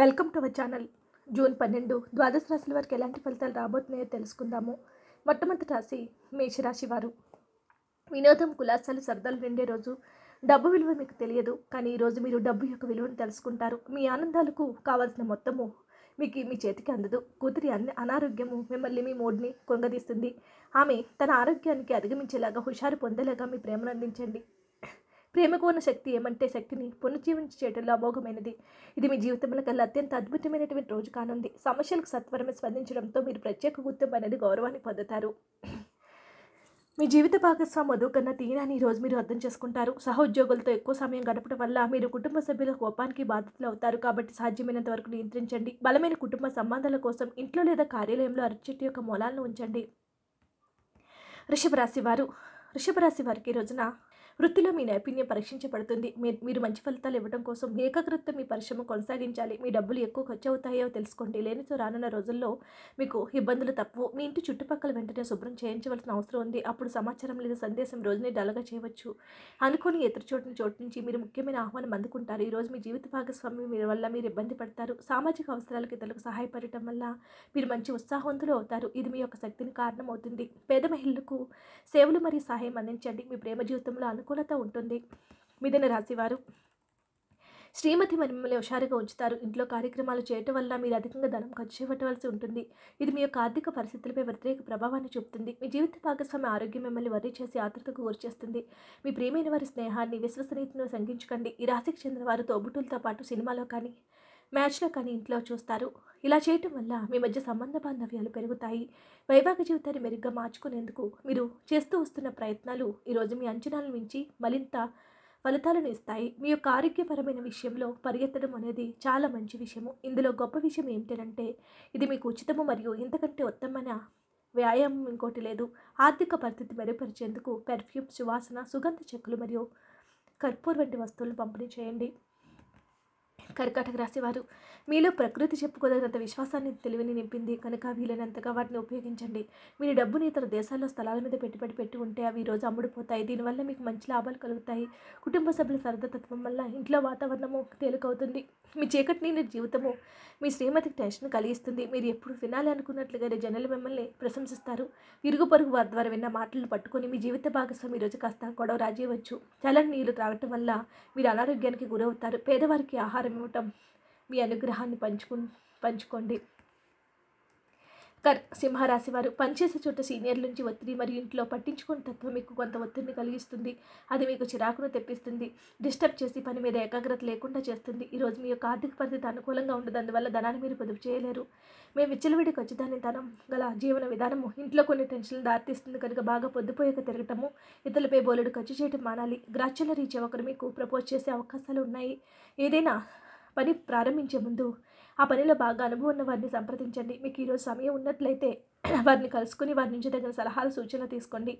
welcome to our channel June పన్నెండు ద్వాదశ రాశుల వారికి ఎలాంటి ఫలితాలు రాబోతున్నాయో తెలుసుకుందాము మొట్టమొదటి రాశి మేషరాశి వారు వినోదం కులాసాలు సరదాలు నిండే రోజు డబ్బు విలువ మీకు తెలియదు కానీ ఈరోజు మీరు డబ్బు యొక్క విలువను తెలుసుకుంటారు మీ ఆనందాలకు కావాల్సిన మొత్తము మీకు మీ చేతికి అందదు కూతురి అన్ని అనారోగ్యము మిమ్మల్ని మీ మూడ్ని కొంగదీస్తుంది ఆమె తన ఆరోగ్యానికి అధిగమించేలాగా హుషారు పొందేలాగా మీ ప్రేమను అందించండి ప్రేమకు ఉన్న శక్తి ఏమంటే శక్తిని పునర్జీవించేటలా అమోఘమైనది ఇది మీ జీవితంలో కల్లా అత్యంత అద్భుతమైనటువంటి రోజు కానుంది సమస్యలకు సత్వరమే స్పందించడంతో మీరు ప్రత్యేక గుర్తింపు అనేది గౌరవాన్ని పొందుతారు మీ జీవిత భాగస్వామి మధు కన్నా తీయనని ఈరోజు మీరు అర్థం చేసుకుంటారు సహోద్యోగులతో ఎక్కువ సమయం గడపడం వల్ల మీరు కుటుంబ సభ్యుల కోపానికి బాధితులు అవుతారు కాబట్టి సాధ్యమైనంత వరకు నియంత్రించండి బలమైన కుటుంబ సంబంధాల కోసం ఇంట్లో లేదా కార్యాలయంలో అరచెట్టు యొక్క మూలాలను ఉంచండి వృషభ రాశి వారు వృషభ రాశి వారికి రోజున వృత్తిలో మీ నైపుణ్యం పరీక్షించబడుతుంది మీరు మంచి ఫలితాలు ఇవ్వడం కోసం ఏకాగ్రత మీ పరిశ్రమ కొనసాగించాలి మీ డబ్బులు ఎక్కువ ఖర్చు అవుతాయో తెలుసుకోండి లేనితో రానున్న రోజుల్లో మీకు ఇబ్బందులు తప్పు మీ ఇంటి చుట్టుపక్కల వెంటనే శుభ్రం చేయించవలసిన అవసరం ఉంది అప్పుడు సమాచారం లేదా సందేశం రోజుని డల్గా చేయవచ్చు అనుకుని ఇతరు చోటు చోటు నుంచి మీరు ముఖ్యమైన ఆహ్వానం అందుకుంటారు ఈరోజు మీ జీవిత భాగస్వామి మీ వల్ల మీరు ఇబ్బంది పడతారు సామాజిక అవసరాలకు ఇతరులకు సహాయపడటం వల్ల మీరు మంచి ఉత్సాహవంతులు అవుతారు ఇది మీ యొక్క శక్తిని కారణమవుతుంది పేద మహిళలకు సేవలు మరియు సహాయం అందించండి మీ ప్రేమ జీవితంలో అను అనుకూలత ఉంటుంది మిథున రాశివారు శ్రీమతి మిమ్మల్ని హుషారుగా ఉంచుతారు ఇంట్లో కార్యక్రమాలు చేయటం వల్ల మీరు అధికంగా ధనం ఖర్చు చేపట్టవలసి ఉంటుంది ఇది మీ యొక్క ఆర్థిక పరిస్థితులపై వ్యతిరేక ప్రభావాన్ని చూపుతుంది మీ జీవిత భాగస్వామి ఆరోగ్యం మిమ్మల్ని వర్రీ చేసి ఆతృతకు గురిచేస్తుంది మీ ప్రేమైన వారి స్నేహాన్ని విశ్వసనీయతను సంఘించుకోండి ఈ రాశికి చెందిన వారు తోబుట్టులతో పాటు సినిమాలో కానీ మ్యాచ్లో కానీ ఇంట్లో చూస్తారు ఇలా చేయటం వల్ల మీ మధ్య సంబంధ బాంధవ్యాలు పెరుగుతాయి వైవాహిక జీవితాన్ని మెరుగ్గా మార్చుకునేందుకు మీరు చేస్తూ వస్తున్న ప్రయత్నాలు ఈరోజు మీ అంచనాలను మించి మరింత ఫలితాలను ఇస్తాయి మీ యొక్క ఆరోగ్యపరమైన విషయంలో పరిగెత్తడం అనేది చాలా మంచి విషయము ఇందులో గొప్ప విషయం ఏమిటంటే ఇది మీకు ఉచితము మరియు ఇంతకంటే ఉత్తమమైన వ్యాయామం ఇంకోటి లేదు ఆర్థిక పరిస్థితి మెరుగుపరిచేందుకు పెర్ఫ్యూమ్ సువాసన సుగంధ చెక్కులు మరియు కర్పూర్ వంటి వస్తువులను పంపిణీ చేయండి కర్కాటక రాసేవారు మీలో ప్రకృతి చెప్పుకోదగినంత విశ్వాసాన్ని తెలివిని నింపింది కనుక వీలైనంతగా వాటిని ఉపయోగించండి మీరు డబ్బుని ఇతర దేశాల్లో స్థలాల మీద పెట్టుబడి పెట్టి ఉంటే అవి రోజు అమ్ముడుపోతాయి దీనివల్ల మీకు మంచి లాభాలు కలుగుతాయి కుటుంబ సభ్యుల సరదతత్వం వల్ల ఇంట్లో వాతావరణము తేలికవుతుంది మీ చీకటి నేను జీవితము మీ శ్రీమతికి టెన్షన్ కలిగిస్తుంది మీరు ఎప్పుడు వినాలి అనుకున్నట్లుగానే జనాలు మిమ్మల్ని ప్రశంసిస్తారు ఇరుగు పొరుగు వారి ద్వారా విన్న మాటలను పట్టుకొని మీ జీవిత భాగస్వామి రోజు కాస్త గొడవ రాజేయవచ్చు చల్లని నీళ్లు త్రాగటం వల్ల మీరు అనారోగ్యానికి గురవుతారు పేదవారికి ఆహారం నూట మీ అనుగ్రహాన్ని పంచుకు పంచుకోండి కర్ సింహరాశి వారు పనిచేసే చోట సీనియర్ల నుంచి ఒత్తిడి మరియు ఇంట్లో పట్టించుకుని తత్వం మీకు కొంత ఒత్తిడిని కలిగిస్తుంది అది మీకు చిరాకును తెప్పిస్తుంది డిస్టర్బ్ చేసి పని మీద ఏకాగ్రత లేకుండా చేస్తుంది ఈరోజు మీ యొక్క ఆర్థిక పరిస్థితి అనుకూలంగా ఉండదు అందువల్ల ధనాన్ని మీరు పొదుపు చేయలేరు మేము విచ్చలవిడికి వచ్చి ధనం గల జీవన విధానము ఇంట్లో కొన్ని టెన్షన్లు దారితీస్తుంది కనుక బాగా పొద్దుపోయక తిరగటము ఇతరులపై బోలెడు ఖర్చు చేయటం మానాలి గ్రాచ్యులరీ ఒకరు మీకు ప్రపోజ్ చేసే అవకాశాలు ఉన్నాయి ఏదైనా పని ప్రారంభించే ముందు ఆ పనిలో బాగా అనుభవం ఉన్న వారిని సంప్రదించండి మీకు ఈరోజు సమయం ఉన్నట్లయితే వారిని కలుసుకుని వారి నుంచి తగిన సలహాలు సూచనలు తీసుకోండి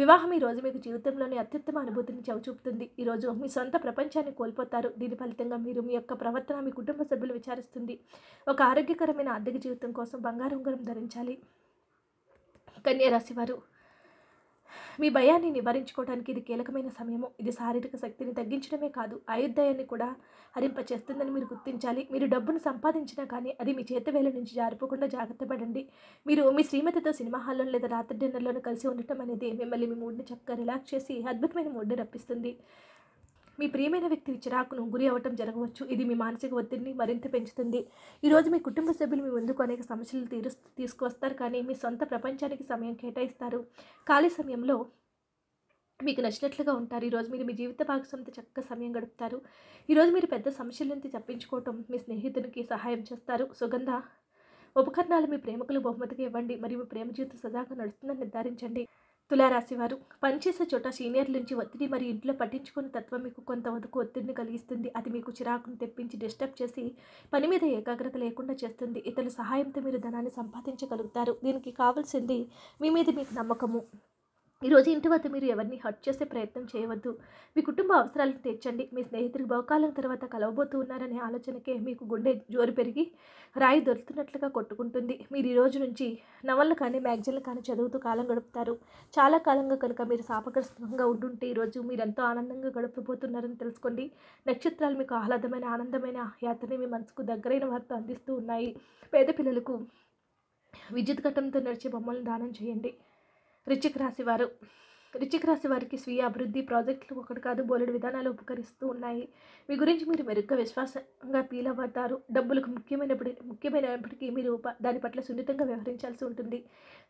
వివాహం ఈ రోజు మీకు జీవితంలోనే అత్యుత్తమ అనుభూతిని చవిచూపుతుంది ఈరోజు మీ సొంత ప్రపంచాన్ని కోల్పోతారు దీని ఫలితంగా మీరు మీ యొక్క ప్రవర్తన మీ కుటుంబ సభ్యులు విచారిస్తుంది ఒక ఆరోగ్యకరమైన ఆర్థిక జీవితం కోసం బంగారు ఉంగరం ధరించాలి కన్యా మీ భయాన్ని నివారించుకోవడానికి ఇది కీలకమైన సమయము ఇది శారీరక శక్తిని తగ్గించడమే కాదు ఆయుర్దాయాన్ని కూడా హరింపచేస్తుందని మీరు గుర్తించాలి మీరు డబ్బును సంపాదించినా కానీ అది మీ చేతవేల నుంచి జారిపోకుండా జాగ్రత్త పడండి మీరు మీ శ్రీమతితో సినిమా హాల్లో లేదా రాత్రి డిన్నర్లోనూ కలిసి ఉండటం అనేది మిమ్మల్ని మీ మూడ్ని చక్కగా రిలాక్స్ చేసి అద్భుతమైన మూడ్ని రప్పిస్తుంది మీ ప్రియమైన వ్యక్తి చిరాకును గురి అవ్వటం జరగవచ్చు ఇది మీ మానసిక ఒత్తిడిని మరింత పెంచుతుంది ఈరోజు మీ కుటుంబ సభ్యులు మీ ముందుకు అనేక సమస్యలు తీరు తీసుకువస్తారు కానీ మీ సొంత ప్రపంచానికి సమయం కేటాయిస్తారు ఖాళీ సమయంలో మీకు నచ్చినట్లుగా ఉంటారు ఈరోజు మీరు మీ జీవిత భాగస్వామితో చక్కగా సమయం గడుపుతారు ఈరోజు మీరు పెద్ద సమస్యల నుంచి తప్పించుకోవటం మీ స్నేహితునికి సహాయం చేస్తారు సుగంధ ఉపకరణాలు మీ ప్రేమకులు బహుమతిగా ఇవ్వండి మరియు మీ ప్రేమ జీవితం సజాగా నడుస్తుందని నిర్ధారించండి తులారాశివారు పనిచేసే చోట సీనియర్ల నుంచి ఒత్తిడి మరియు ఇంట్లో పట్టించుకునే తత్వం మీకు కొంత వరకు ఒత్తిడిని కలిగిస్తుంది అది మీకు చిరాకును తెప్పించి డిస్టర్బ్ చేసి పని మీద ఏకాగ్రత లేకుండా చేస్తుంది ఇతరుల సహాయంతో మీరు ధనాన్ని సంపాదించగలుగుతారు దీనికి కావాల్సింది మీ మీద మీకు నమ్మకము ఈరోజు ఇంటి వద్ద మీరు ఎవరిని హర్ట్ చేసే ప్రయత్నం చేయవద్దు మీ కుటుంబ అవసరాలను తీర్చండి మీ స్నేహితులు బహుకాలం తర్వాత కలవబోతూ ఉన్నారనే ఆలోచనకే మీకు గుండె జోరు పెరిగి రాయి దొరుకుతున్నట్లుగా కొట్టుకుంటుంది మీరు ఈ రోజు నుంచి నవళ్ళు కానీ మ్యాగజైన్లు కానీ చదువుతూ కాలం గడుపుతారు చాలా కాలంగా కనుక మీరు శాపగ్రస్తంగా ఉండుంటే ఈరోజు మీరు ఎంతో ఆనందంగా గడపబోతున్నారని తెలుసుకోండి నక్షత్రాలు మీకు ఆహ్లాదమైన ఆనందమైన యాత్రని మీ మనసుకు దగ్గరైన వారితో అందిస్తూ ఉన్నాయి పేద పిల్లలకు విద్యుత్ ఘటంతో నడిచే బొమ్మలను దానం చేయండి రిచిక్ రాశివారు వారు రాశి వారికి స్వీయ అభివృద్ధి ప్రాజెక్టులు ఒకటి కాదు బోలెడు విధానాలు ఉపకరిస్తూ ఉన్నాయి మీ గురించి మీరు మెరుగ్గా విశ్వాసంగా ఫీల్ అవుతారు డబ్బులకు ముఖ్యమైనప్పుడు ముఖ్యమైనప్పటికీ మీరు దాని పట్ల సున్నితంగా వ్యవహరించాల్సి ఉంటుంది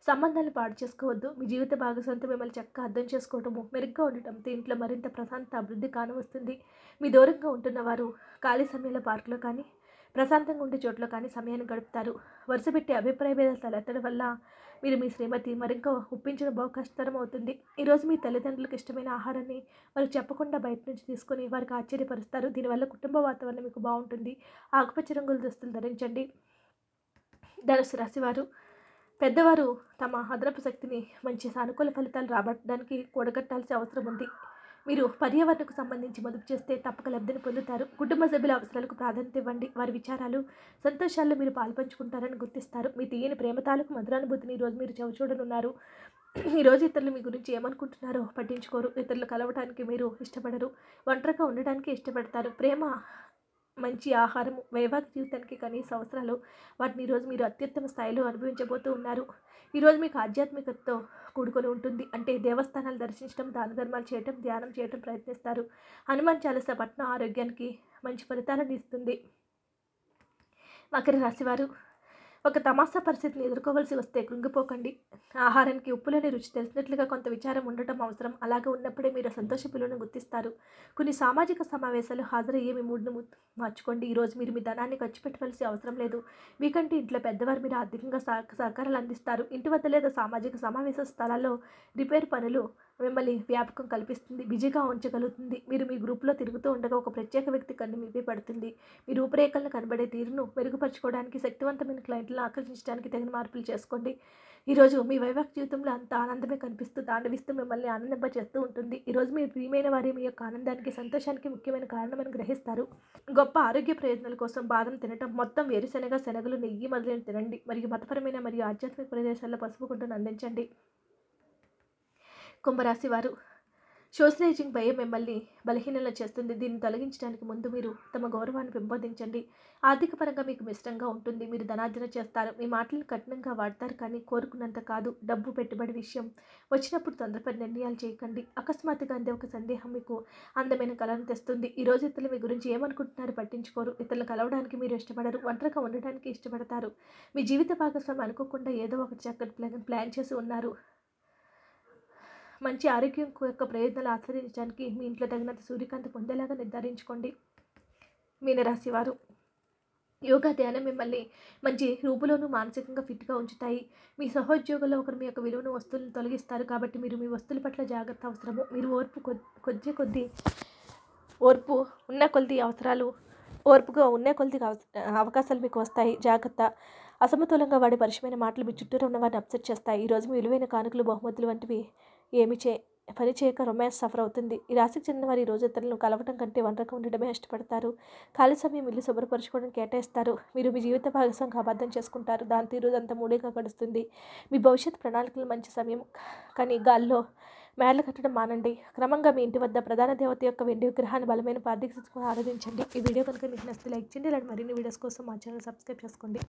సంబంధాలు పాడు చేసుకోవద్దు మీ జీవిత భాగస్వామితో మిమ్మల్ని చక్కగా అర్థం చేసుకోవటము మెరుగ్గా ఉండటంతో ఇంట్లో మరింత ప్రశాంత అభివృద్ధి కానవస్తుంది మీ దూరంగా ఉంటున్నవారు ఖాళీ సమయంలో పార్కులో కానీ ప్రశాంతంగా ఉండే చోట్ల కానీ సమయాన్ని గడుపుతారు వరుసపెట్టే అభిప్రాయ భేదాలు తలెత్తడం వల్ల మీరు మీ శ్రీమతి మరింత ఒప్పించడం బహు కష్టతరం అవుతుంది ఈరోజు మీ తల్లిదండ్రులకు ఇష్టమైన ఆహారాన్ని వారికి చెప్పకుండా బయట నుంచి తీసుకొని వారికి ఆశ్చర్యపరుస్తారు దీనివల్ల కుటుంబ వాతావరణం మీకు బాగుంటుంది ఆకుపచ్చ రంగుల దుస్తులు ధరించండి ధనుసు రాశివారు పెద్దవారు తమ అదనపు శక్తిని మంచి సానుకూల ఫలితాలు రాబట్టడానికి కూడగట్టాల్సిన అవసరం ఉంది మీరు పర్యావరణకు సంబంధించి మదుపు చేస్తే తప్పక లబ్ధిని పొందుతారు కుటుంబ సభ్యుల అవసరాలకు ప్రాధాన్యత ఇవ్వండి వారి విచారాలు సంతోషాల్లో మీరు పాల్పంచుకుంటారని గుర్తిస్తారు మీ తీయని ప్రేమతాలకు మధురానుభూతిని ఈరోజు మీరు చవిచూడనున్నారు ఈరోజు ఇతరులు మీ గురించి ఏమనుకుంటున్నారో పట్టించుకోరు ఇతరులు కలవటానికి మీరు ఇష్టపడరు ఒంటరిగా ఉండడానికి ఇష్టపడతారు ప్రేమ మంచి ఆహారం వైవాహిక జీవితానికి కనీస అవసరాలు వాటిని ఈరోజు మీరు అత్యుత్తమ స్థాయిలో అనుభవించబోతూ ఉన్నారు ఈరోజు మీకు ఆధ్యాత్మికతతో కూడుకొని ఉంటుంది అంటే దేవస్థానాలు దర్శించడం దాన ధర్మాలు చేయటం ధ్యానం చేయటం ప్రయత్నిస్తారు హనుమాన్ చాలస పట్నం ఆరోగ్యానికి మంచి ఫలితాలను ఇస్తుంది మకర రాశివారు ఒక తమాసా పరిస్థితిని ఎదుర్కోవలసి వస్తే కృంగిపోకండి ఆహారానికి ఉప్పులోని రుచి తెలిసినట్లుగా కొంత విచారం ఉండటం అవసరం అలాగే ఉన్నప్పుడే మీరు సంతోష పిల్లలను గుర్తిస్తారు కొన్ని సామాజిక సమావేశాలు హాజరయ్యే మీ మూడ్ను మార్చుకోండి ఈరోజు మీరు మీ ధనాన్ని ఖర్చు పెట్టవలసి అవసరం లేదు మీకంటే ఇంట్లో పెద్దవారు మీరు ఆర్థికంగా సహకారాలు అందిస్తారు ఇంటి వద్ద లేదా సామాజిక సమావేశ స్థలాల్లో రిపేర్ పనులు మిమ్మల్ని వ్యాపకం కల్పిస్తుంది బిజీగా ఉంచగలుగుతుంది మీరు మీ గ్రూప్లో తిరుగుతూ ఉండగా ఒక ప్రత్యేక వ్యక్తి కన్ను మీపై పడుతుంది మీ రూపురేఖలను కనబడే తీరును మెరుగుపరచుకోవడానికి శక్తివంతమైన క్లైంట్ మెడలు ఆకర్షించడానికి తగిన మార్పులు చేసుకోండి ఈరోజు మీ వైవాహిక జీవితంలో అంత ఆనందమే కనిపిస్తూ దాండవిస్తూ మిమ్మల్ని ఆనందింప చేస్తూ ఉంటుంది ఈరోజు మీ ప్రియమైన వారి మీ యొక్క ఆనందానికి సంతోషానికి ముఖ్యమైన కారణమని గ్రహిస్తారు గొప్ప ఆరోగ్య ప్రయోజనాల కోసం బాదం తినటం మొత్తం వేరుశనగ శనగలు నెయ్యి మొదలైన తినండి మరియు మతపరమైన మరియు ఆధ్యాత్మిక ప్రదేశాల్లో పసుపు గుడ్డను అందించండి కుంభరాశి వారు సోషలైజింగ్ భయం మిమ్మల్ని బలహీనంగా చేస్తుంది దీన్ని తొలగించడానికి ముందు మీరు తమ గౌరవాన్ని పెంపొందించండి ఆర్థిక పరంగా మీకు మిశ్రంగా ఉంటుంది మీరు ధనార్జన చేస్తారు మీ మాటలను కఠినంగా వాడతారు కానీ కోరుకున్నంత కాదు డబ్బు పెట్టుబడి విషయం వచ్చినప్పుడు తొందరపడి నిర్ణయాలు చేయకండి అకస్మాత్తుగా అందే ఒక సందేహం మీకు అందమైన కళను తెస్తుంది ఈరోజు ఇతరులు మీ గురించి ఏమనుకుంటున్నారు పట్టించుకోరు ఇతరులు కలవడానికి మీరు ఇష్టపడరు ఒంటరిగా ఉండడానికి ఇష్టపడతారు మీ జీవిత భాగస్వామి అనుకోకుండా ఏదో ఒక చక్కటి ప్లాన్ ప్లాన్ చేసి ఉన్నారు మంచి ఆరోగ్యం యొక్క ప్రయోజనాలు ఆస్వాదించడానికి మీ ఇంట్లో తగినంత సూర్యకాంతి పొందేలాగా నిర్ధారించుకోండి మీనరాశివారు యోగా ధ్యానం మిమ్మల్ని మంచి రూపులోనూ మానసికంగా ఫిట్గా ఉంచుతాయి మీ సహోద్యోగుల్లో ఒకరు మీ యొక్క విలువను వస్తువులను తొలగిస్తారు కాబట్టి మీరు మీ వస్తువుల పట్ల జాగ్రత్త అవసరము మీరు ఓర్పు కొద్ది కొద్ది ఓర్పు ఉన్న కొలిది అవసరాలు ఓర్పుగా ఉన్న కొలిది అవకాశాలు మీకు వస్తాయి జాగ్రత్త అసమతులంగా వాడే పరిచయమైన మాటలు మీ చుట్టూరు ఉన్న వారిని అప్సెట్ చేస్తాయి ఈరోజు మీ విలువైన కానుకలు బహుమతులు వంటివి ఏమి చే పని చేయక రొమాన్స్ సఫర్ అవుతుంది ఈ రాశికి చెందిన వారి రోజు ఇతరులను కలవటం కంటే వంటకం ఉండడమే ఇష్టపడతారు ఖాళీ సమయం ఇల్లు శుభ్రపరచుకోవడం కేటాయిస్తారు మీరు మీ జీవిత భాగస్వామికి అబద్ధం చేసుకుంటారు దాంతో అంత మూడేగా గడుస్తుంది మీ భవిష్యత్ ప్రణాళికలు మంచి సమయం కానీ గాల్లో మేడలు కట్టడం మానండి క్రమంగా మీ ఇంటి వద్ద ప్రధాన దేవత యొక్క వెండి విగ్రహాన్ని బలమైన పార్థిక ఆరాధించండి ఈ వీడియో కనుక మీకు నచ్చితే లైక్ చేయండి ఇలాంటి మరిన్ని వీడియోస్ కోసం మా ఛానల్ సబ్స్క్రైబ్ చేసుకోండి